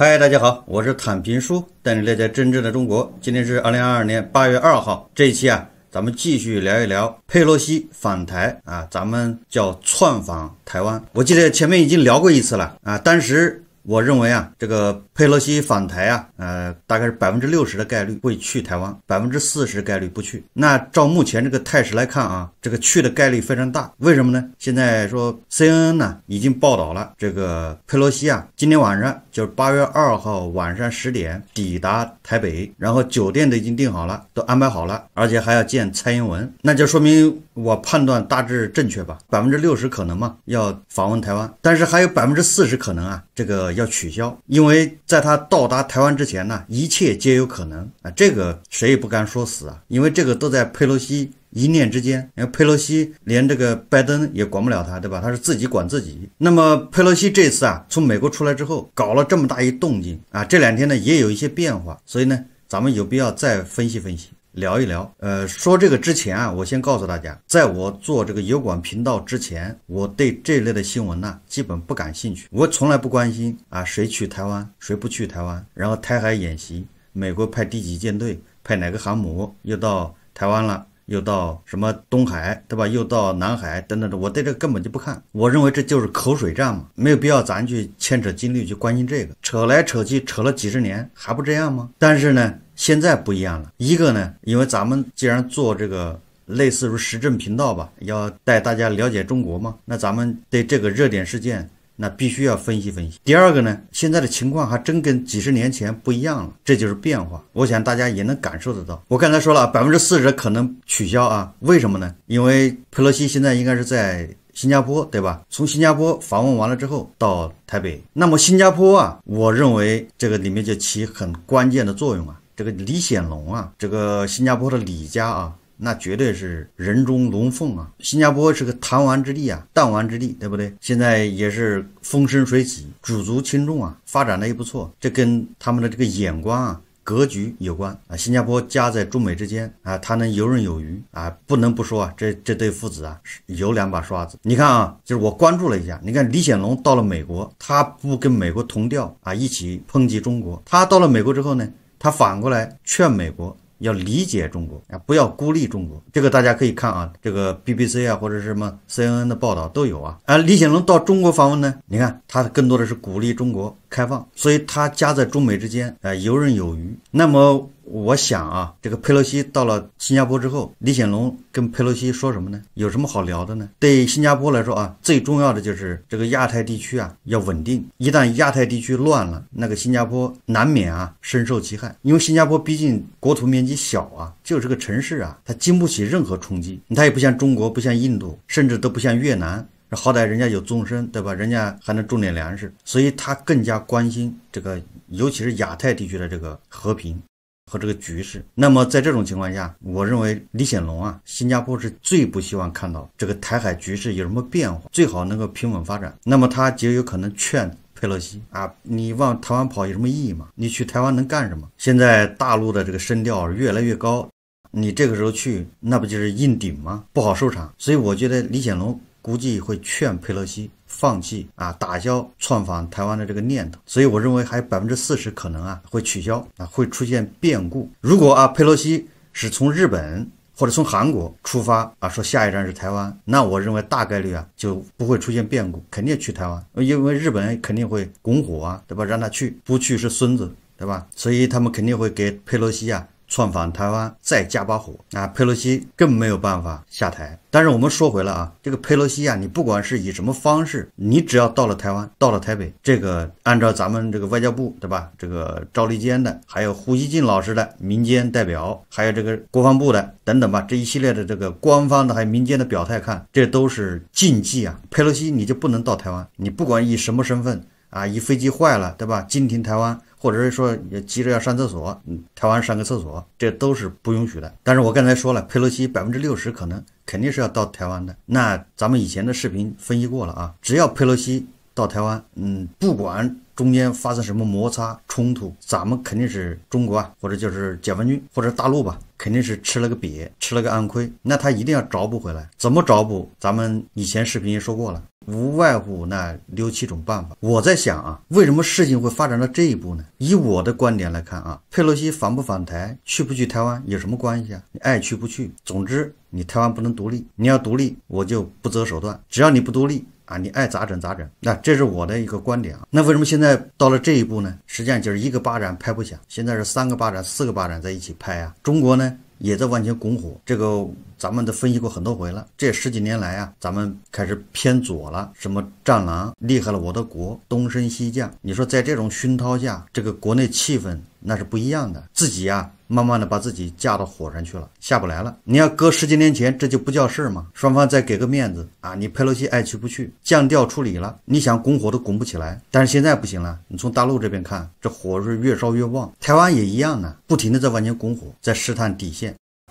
嗨，大家好，我是坦平叔，带你了解真正的中国。今天是二零二二年八月二号，这一期啊，咱们继续聊一聊佩洛西访台啊，咱们叫窜访台湾。我记得前面已经聊过一次了啊，当时。我认为啊，这个佩洛西访台啊，呃，大概是百分之六十的概率会去台湾，百分之四十概率不去。那照目前这个态势来看啊，这个去的概率非常大。为什么呢？现在说 CNN 呢已经报道了，这个佩洛西啊，今天晚上就是八月二号晚上十点抵达台北，然后酒店都已经订好了，都安排好了，而且还要见蔡英文，那就说明我判断大致正确吧。百分之六十可能嘛，要访问台湾，但是还有百分之四十可能啊，这个。要取消，因为在他到达台湾之前呢，一切皆有可能啊！这个谁也不敢说死啊，因为这个都在佩洛西一念之间。因为佩洛西连这个拜登也管不了他，对吧？他是自己管自己。那么佩洛西这次啊，从美国出来之后，搞了这么大一动静啊，这两天呢也有一些变化，所以呢，咱们有必要再分析分析。聊一聊，呃，说这个之前啊，我先告诉大家，在我做这个油管频道之前，我对这类的新闻呢，基本不感兴趣。我从来不关心啊，谁去台湾，谁不去台湾，然后台海演习，美国派第几舰队，派哪个航母又到台湾了，又到什么东海，对吧？又到南海等等的，我对这个根本就不看。我认为这就是口水战嘛，没有必要咱去牵扯精力去关心这个，扯来扯去扯了几十年还不这样吗？但是呢。现在不一样了，一个呢，因为咱们既然做这个类似于时政频道吧，要带大家了解中国嘛，那咱们对这个热点事件那必须要分析分析。第二个呢，现在的情况还真跟几十年前不一样了，这就是变化。我想大家也能感受得到。我刚才说了，百分之四十可能取消啊，为什么呢？因为佩洛西现在应该是在新加坡，对吧？从新加坡访问完了之后到台北，那么新加坡啊，我认为这个里面就起很关键的作用啊。这个李显龙啊，这个新加坡的李家啊，那绝对是人中龙凤啊！新加坡是个弹丸之地啊，弹丸之地，对不对？现在也是风生水起，举足轻重啊，发展的也不错。这跟他们的这个眼光啊、格局有关啊。新加坡夹在中美之间啊，他能游刃有余啊。不能不说啊，这这对父子啊，有两把刷子。你看啊，就是我关注了一下，你看李显龙到了美国，他不跟美国同调啊，一起抨击中国。他到了美国之后呢？他反过来劝美国要理解中国啊，不要孤立中国。这个大家可以看啊，这个 BBC 啊或者什么 CNN 的报道都有啊。啊，李显龙到中国访问呢，你看他更多的是鼓励中国。开放，所以他夹在中美之间，哎，游刃有余。那么我想啊，这个佩洛西到了新加坡之后，李显龙跟佩洛西说什么呢？有什么好聊的呢？对新加坡来说啊，最重要的就是这个亚太地区啊要稳定。一旦亚太地区乱了，那个新加坡难免啊深受其害。因为新加坡毕竟国土面积小啊，就是个城市啊，它经不起任何冲击，它也不像中国，不像印度，甚至都不像越南。好歹人家有纵深，对吧？人家还能种点粮食，所以他更加关心这个，尤其是亚太地区的这个和平和这个局势。那么在这种情况下，我认为李显龙啊，新加坡是最不希望看到这个台海局势有什么变化，最好能够平稳发展。那么他极有可能劝佩洛西啊，你往台湾跑有什么意义吗？你去台湾能干什么？现在大陆的这个声调越来越高，你这个时候去，那不就是硬顶吗？不好收场。所以我觉得李显龙。估计会劝佩洛西放弃啊，打消窜访台湾的这个念头。所以我认为还有百分之四十可能啊，会取消啊，会出现变故。如果啊，佩洛西是从日本或者从韩国出发啊，说下一站是台湾，那我认为大概率啊就不会出现变故，肯定去台湾，因为日本肯定会拱火啊，对吧？让他去不去是孙子，对吧？所以他们肯定会给佩洛西啊。窜访台湾，再加把火啊！佩洛西更没有办法下台。但是我们说回来啊，这个佩洛西啊，你不管是以什么方式，你只要到了台湾，到了台北，这个按照咱们这个外交部对吧？这个赵立坚的，还有胡锡进老师的民间代表，还有这个国防部的等等吧，这一系列的这个官方的还有民间的表态看，这都是禁忌啊！佩洛西你就不能到台湾，你不管以什么身份啊，以飞机坏了对吧？经停台湾。或者是说也急着要上厕所，嗯，台湾上个厕所，这都是不允许的。但是我刚才说了，佩洛西百分之六十可能肯定是要到台湾的。那咱们以前的视频分析过了啊，只要佩洛西到台湾，嗯，不管中间发生什么摩擦冲突，咱们肯定是中国啊，或者就是解放军或者大陆吧，肯定是吃了个瘪，吃了个暗亏。那他一定要找补回来，怎么找补？咱们以前视频也说过了。无外乎那六七种办法。我在想啊，为什么事情会发展到这一步呢？以我的观点来看啊，佩洛西返不返台，去不去台湾有什么关系啊？你爱去不去，总之你台湾不能独立，你要独立，我就不择手段。只要你不独立啊，你爱咋整咋整。那这是我的一个观点啊。那为什么现在到了这一步呢？实际上就是一个巴掌拍不响，现在是三个巴掌、四个巴掌在一起拍啊。中国呢？也在往前拱火，这个咱们都分析过很多回了。这十几年来啊，咱们开始偏左了，什么战狼厉害了，我的国东升西降。你说在这种熏陶下，这个国内气氛那是不一样的。自己啊，慢慢的把自己架到火上去了，下不来了。你要搁十几年前，这就不叫事儿嘛。双方再给个面子啊，你佩洛西爱去不去，降调处理了，你想拱火都拱不起来。但是现在不行了，你从大陆这边看，这火是越烧越旺。台湾也一样呢，不停的在往前拱火，在试探底线。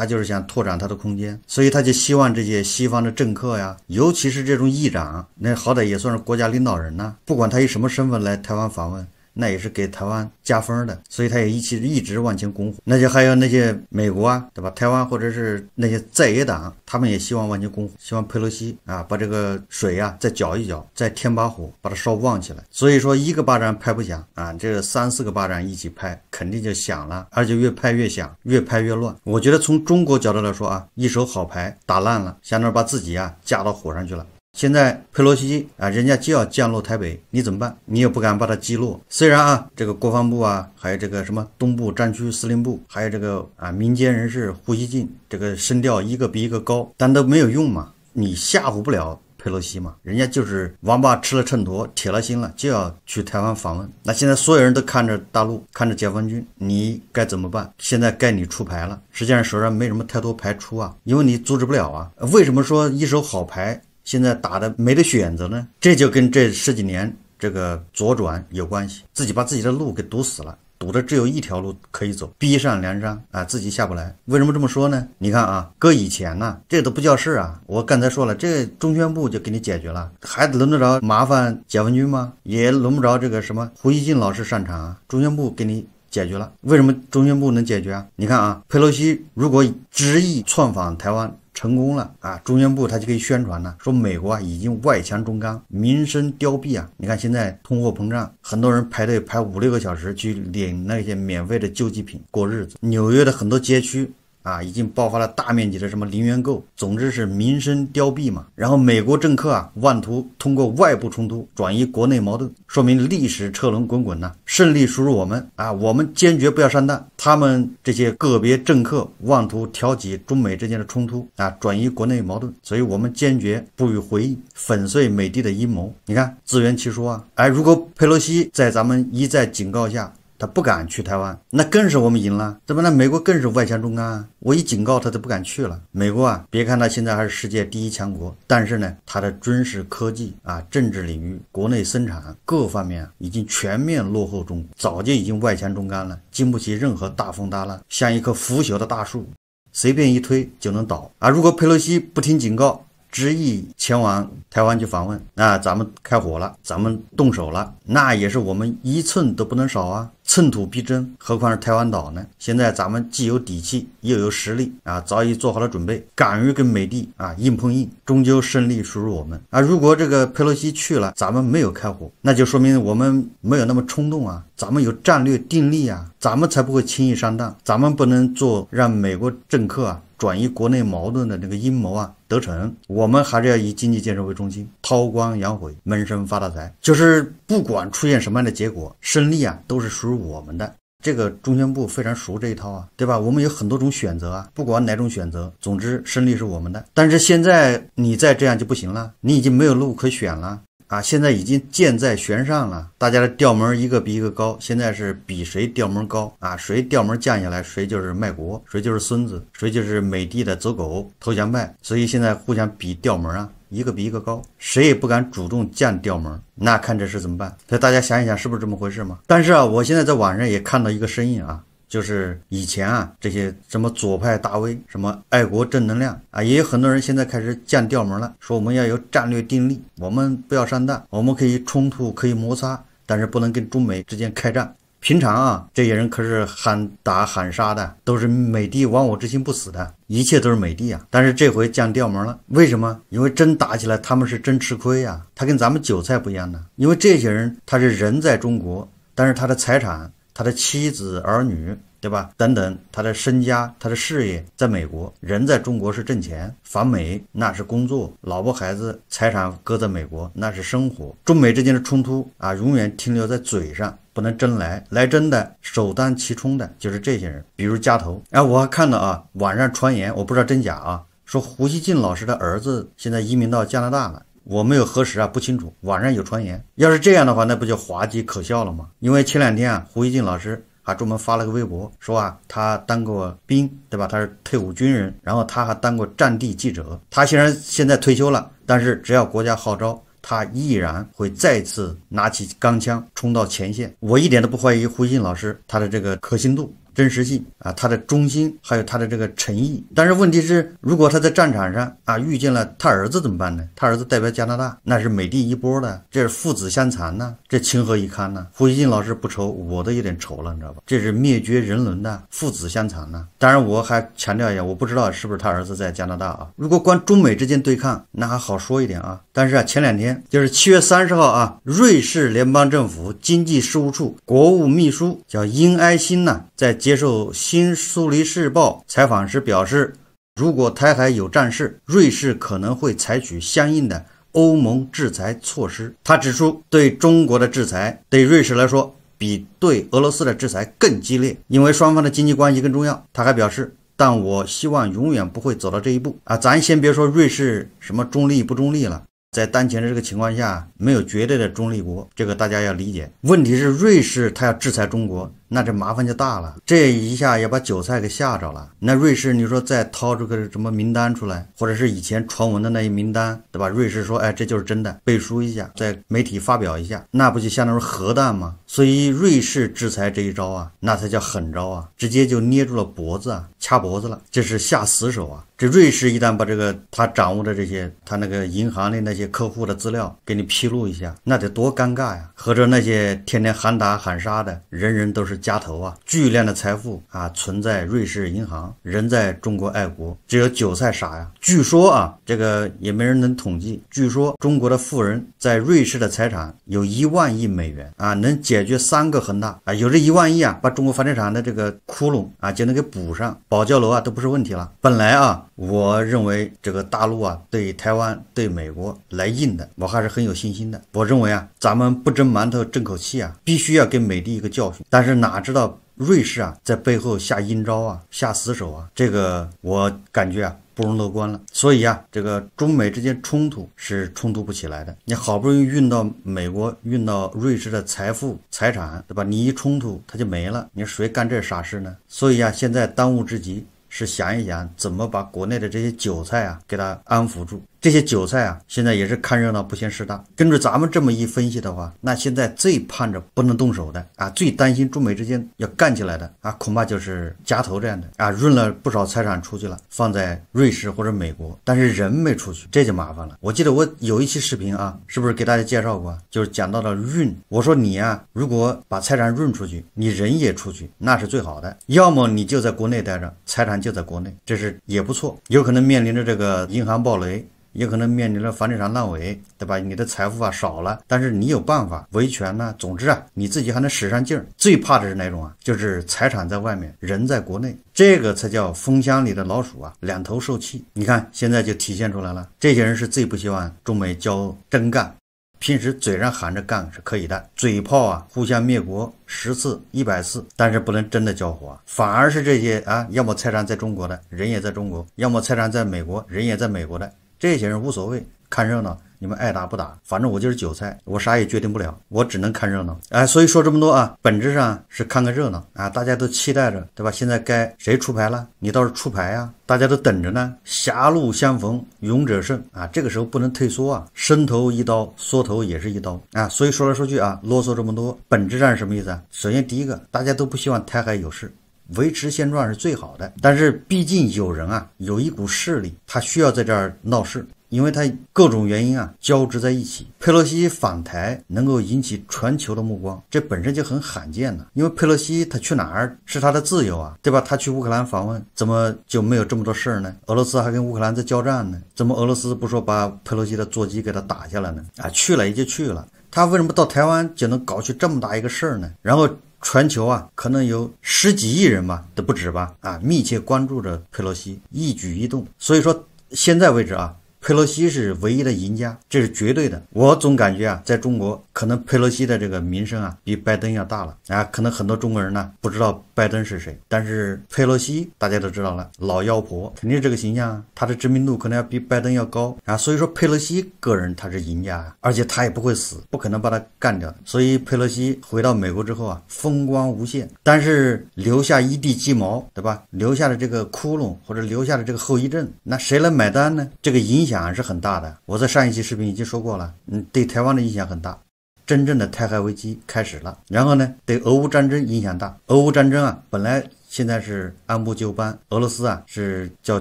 他就是想拓展他的空间，所以他就希望这些西方的政客呀，尤其是这种议长，那好歹也算是国家领导人呢，不管他以什么身份来台湾访问。那也是给台湾加分的，所以他也一起一直往前拱火。那就还有那些美国啊，对吧？台湾或者是那些在野党，他们也希望往前拱火，希望佩洛西啊把这个水呀再搅一搅，再添把火，把它烧旺起来。所以说一个巴掌拍不响啊，这个三四个巴掌一起拍肯定就响了，而且越拍越响，越拍越乱。我觉得从中国角度来说啊，一手好牌打烂了，相当于把自己啊架到火上去了。现在佩洛西啊，人家就要降落台北，你怎么办？你也不敢把它击落。虽然啊，这个国防部啊，还有这个什么东部战区司令部，还有这个啊民间人士胡锡进，这个声调一个比一个高，但都没有用嘛。你吓唬不了佩洛西嘛，人家就是王八吃了秤砣，铁了心了，就要去台湾访问。那现在所有人都看着大陆，看着解放军，你该怎么办？现在该你出牌了。实际上手上没什么太多牌出啊，因为你阻止不了啊。为什么说一手好牌？现在打的没得选择呢，这就跟这十几年这个左转有关系，自己把自己的路给堵死了，堵的只有一条路可以走，逼上梁山啊，自己下不来。为什么这么说呢？你看啊，搁以前呢，这都不叫事啊。我刚才说了，这中宣部就给你解决了，还轮得着麻烦解放军吗？也轮不着这个什么胡锡进老师上场啊，中宣部给你解决了。为什么中宣部能解决啊？你看啊，佩洛西如果执意窜访台湾。成功了啊！中宣部他就可以宣传了，说美国啊已经外强中干，民生凋敝啊！你看现在通货膨胀，很多人排队排五六个小时去领那些免费的救济品过日子，纽约的很多街区。啊，已经爆发了大面积的什么零元购，总之是民生凋敝嘛。然后美国政客啊，妄图通过外部冲突转移国内矛盾，说明历史车轮滚滚呐，胜利属于我们啊！我们坚决不要上当。他们这些个别政客妄图挑起中美之间的冲突啊，转移国内矛盾，所以我们坚决不予回应，粉碎美帝的阴谋。你看，自圆其说啊！哎，如果佩洛西在咱们一再警告下。他不敢去台湾，那更是我们赢了。怎么呢？美国更是外强中干。我一警告他，都不敢去了。美国啊，别看他现在还是世界第一强国，但是呢，他的军事科技啊、政治领域、国内生产各方面已经全面落后中国，早就已经外强中干了，经不起任何大风大浪，像一棵腐朽的大树，随便一推就能倒。啊！如果佩洛西不听警告，执意前往台湾去访问，那咱们开火了，咱们动手了，那也是我们一寸都不能少啊。寸土必争，何况是台湾岛呢？现在咱们既有底气，又有实力啊，早已做好了准备，敢于跟美帝啊硬碰硬，终究胜利属于我们啊！如果这个佩洛西去了，咱们没有开火，那就说明我们没有那么冲动啊，咱们有战略定力啊，咱们才不会轻易上当，咱们不能做让美国政客啊转移国内矛盾的那个阴谋啊！得逞，我们还是要以经济建设为中心，韬光养晦，闷声发大财。就是不管出现什么样的结果，胜利啊，都是属于我们的。这个中宣部非常熟这一套啊，对吧？我们有很多种选择啊，不管哪种选择，总之胜利是我们的。但是现在你再这样就不行了，你已经没有路可选了。啊，现在已经箭在弦上了，大家的调门一个比一个高，现在是比谁调门高啊，谁调门降下来，谁就是卖国，谁就是孙子，谁就是美帝的走狗投降派，所以现在互相比调门啊，一个比一个高，谁也不敢主动降调门，那看这是怎么办？所以大家想一想，是不是这么回事嘛？但是啊，我现在在网上也看到一个声音啊。就是以前啊，这些什么左派大 V，什么爱国正能量啊，也有很多人现在开始降调门了，说我们要有战略定力，我们不要上当，我们可以冲突，可以摩擦，但是不能跟中美之间开战。平常啊，这些人可是喊打喊杀的，都是美帝亡我之心不死的，一切都是美帝啊。但是这回降调门了，为什么？因为真打起来他们是真吃亏呀，他跟咱们韭菜不一样呢，因为这些人他是人在中国，但是他的财产。他的妻子、儿女，对吧？等等，他的身家、他的事业，在美国，人在中国是挣钱；反美那是工作，老婆孩子财产搁在美国那是生活。中美之间的冲突啊，永远停留在嘴上，不能真来。来真的首当其冲的就是这些人，比如家头。哎，我还看到啊，网上传言，我不知道真假啊，说胡锡进老师的儿子现在移民到加拿大了。我没有核实啊，不清楚。网上有传言，要是这样的话，那不就滑稽可笑了吗？因为前两天啊，胡一进老师还专门发了个微博，说啊，他当过兵，对吧？他是退伍军人，然后他还当过战地记者。他虽然现在退休了，但是只要国家号召，他依然会再次拿起钢枪冲到前线。我一点都不怀疑胡锡进老师他的这个可信度。真实性啊，他的忠心，还有他的这个诚意。但是问题是，如果他在战场上啊遇见了他儿子怎么办呢？他儿子代表加拿大，那是美帝一波的，这是父子相残呐，这情何以堪呢？胡锡进老师不愁，我都有点愁了，你知道吧？这是灭绝人伦的父子相残呐。当然，我还强调一下，我不知道是不是他儿子在加拿大啊。如果光中美之间对抗，那还好说一点啊。但是啊，前两天就是七月三十号啊，瑞士联邦政府经济事务处国务秘书叫英埃辛呢，在接受《新苏黎世报》采访时表示，如果台海有战事，瑞士可能会采取相应的欧盟制裁措施。他指出，对中国的制裁对瑞士来说比对俄罗斯的制裁更激烈，因为双方的经济关系更重要。他还表示，但我希望永远不会走到这一步啊！咱先别说瑞士什么中立不中立了。在当前的这个情况下，没有绝对的中立国，这个大家要理解。问题是，瑞士它要制裁中国。那这麻烦就大了，这一下也把韭菜给吓着了。那瑞士，你说再掏出个什么名单出来，或者是以前传闻的那些名单，对吧？瑞士说，哎，这就是真的，背书一下，在媒体发表一下，那不就相当于核弹吗？所以瑞士制裁这一招啊，那才叫狠招啊，直接就捏住了脖子啊，掐脖子了，这是下死手啊。这瑞士一旦把这个他掌握的这些他那个银行的那些客户的资料给你披露一下，那得多尴尬呀！合着那些天天喊打喊杀的，人人都是。家头啊，巨量的财富啊，存在瑞士银行，人在中国爱国，只有韭菜傻呀。据说啊，这个也没人能统计。据说中国的富人在瑞士的财产有一万亿美元啊，能解决三个恒大啊。有这一万亿啊，把中国房地产的这个窟窿啊，就能给补上，保交楼啊，都不是问题了。本来啊，我认为这个大陆啊，对台湾，对美国来硬的，我还是很有信心的。我认为啊，咱们不蒸馒头争口气啊，必须要给美帝一个教训。但是呢。哪知道瑞士啊，在背后下阴招啊，下死手啊，这个我感觉啊，不容乐观了。所以啊，这个中美之间冲突是冲突不起来的。你好不容易运到美国、运到瑞士的财富、财产，对吧？你一冲突，它就没了。你说谁干这傻事呢？所以啊，现在当务之急是想一想怎么把国内的这些韭菜啊，给它安抚住。这些韭菜啊，现在也是看热闹不嫌事大。根据咱们这么一分析的话，那现在最盼着不能动手的啊，最担心中美之间要干起来的啊，恐怕就是夹头这样的啊，运了不少财产出去了，放在瑞士或者美国，但是人没出去，这就麻烦了。我记得我有一期视频啊，是不是给大家介绍过？就是讲到了运，我说你啊，如果把财产运出去，你人也出去，那是最好的。要么你就在国内待着，财产就在国内，这是也不错。有可能面临着这个银行暴雷。也可能面临着房地产烂尾，对吧？你的财富啊少了，但是你有办法维权呢。总之啊，你自己还能使上劲儿。最怕的是哪种啊？就是财产在外面，人在国内，这个才叫风箱里的老鼠啊，两头受气。你看现在就体现出来了。这些人是最不希望中美交真干，平时嘴上喊着干是可以的，嘴炮啊互相灭国十次一百次，但是不能真的交火。反而是这些啊，要么财产在中国的人也在中国，要么财产在美国人也在美国的。这些人无所谓，看热闹，你们爱打不打，反正我就是韭菜，我啥也决定不了，我只能看热闹。哎，所以说这么多啊，本质上是看个热闹啊，大家都期待着，对吧？现在该谁出牌了？你倒是出牌呀，大家都等着呢。狭路相逢勇者胜啊，这个时候不能退缩啊，伸头一刀，缩头也是一刀啊。所以说来说去啊，啰嗦这么多，本质上是什么意思啊？首先第一个，大家都不希望台海有事。维持现状是最好的，但是毕竟有人啊，有一股势力，他需要在这儿闹事，因为他各种原因啊交织在一起。佩洛西访台能够引起全球的目光，这本身就很罕见了。因为佩洛西他去哪儿是他的自由啊，对吧？他去乌克兰访问，怎么就没有这么多事儿呢？俄罗斯还跟乌克兰在交战呢，怎么俄罗斯不说把佩洛西的座机给他打下来呢？啊，去了也就去了，他为什么到台湾就能搞出这么大一个事儿呢？然后。全球啊，可能有十几亿人吧，都不止吧，啊，密切关注着佩洛西一举一动。所以说，现在为止啊。佩洛西是唯一的赢家，这是绝对的。我总感觉啊，在中国可能佩洛西的这个名声啊，比拜登要大了啊。可能很多中国人呢不知道拜登是谁，但是佩洛西大家都知道了，老妖婆，肯定这个形象，她的知名度可能要比拜登要高啊。所以说佩洛西个人她是赢家，而且她也不会死，不可能把她干掉。所以佩洛西回到美国之后啊，风光无限，但是留下一地鸡毛，对吧？留下的这个窟窿或者留下的这个后遗症，那谁来买单呢？这个影。影响还是很大的。我在上一期视频已经说过了，嗯，对台湾的影响很大。真正的台海危机开始了。然后呢，对俄乌战争影响大。俄乌战争啊，本来现在是按部就班，俄罗斯啊是叫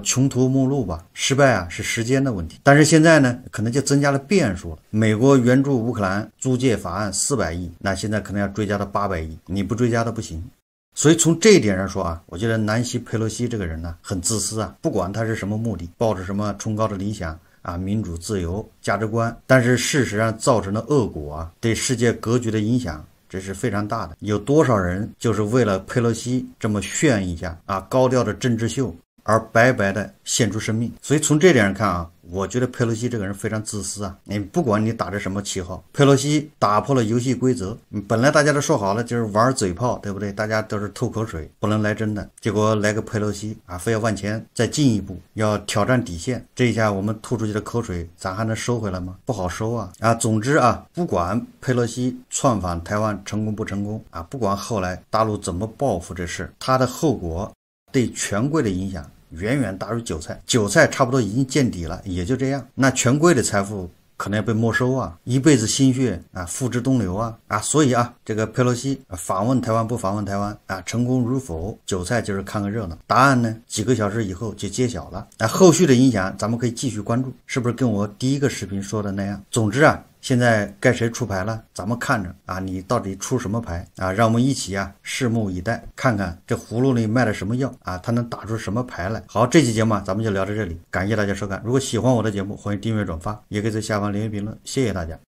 穷途末路吧，失败啊是时间的问题。但是现在呢，可能就增加了变数了。美国援助乌克兰租借法案四百亿，那现在可能要追加到八百亿，你不追加都不行。所以从这一点上说啊，我觉得南希·佩洛西这个人呢很自私啊，不管他是什么目的，抱着什么崇高的理想啊，民主自由价值观，但是事实上造成的恶果啊，对世界格局的影响，这是非常大的。有多少人就是为了佩洛西这么炫一下啊，高调的政治秀而白白的献出生命？所以从这点上看啊。我觉得佩洛西这个人非常自私啊！你不管你打着什么旗号，佩洛西打破了游戏规则。本来大家都说好了，就是玩嘴炮，对不对？大家都是吐口水，不能来真的。结果来个佩洛西啊，非要往前再进一步，要挑战底线。这一下我们吐出去的口水，咱还能收回来吗？不好收啊！啊，总之啊，不管佩洛西窜访台湾成功不成功啊，不管后来大陆怎么报复这事，它的后果对权贵的影响。远远大于韭菜，韭菜差不多已经见底了，也就这样。那权贵的财富可能要被没收啊，一辈子心血啊，付之东流啊啊！所以啊，这个佩洛西访问台湾不访问台湾啊，成功与否，韭菜就是看个热闹。答案呢，几个小时以后就揭晓了。那后续的影响，咱们可以继续关注，是不是跟我第一个视频说的那样？总之啊。现在该谁出牌了？咱们看着啊，你到底出什么牌啊？让我们一起啊，拭目以待，看看这葫芦里卖的什么药啊？他能打出什么牌来？好，这期节目啊，咱们就聊到这里，感谢大家收看。如果喜欢我的节目，欢迎订阅、转发，也可以在下方留言评论。谢谢大家。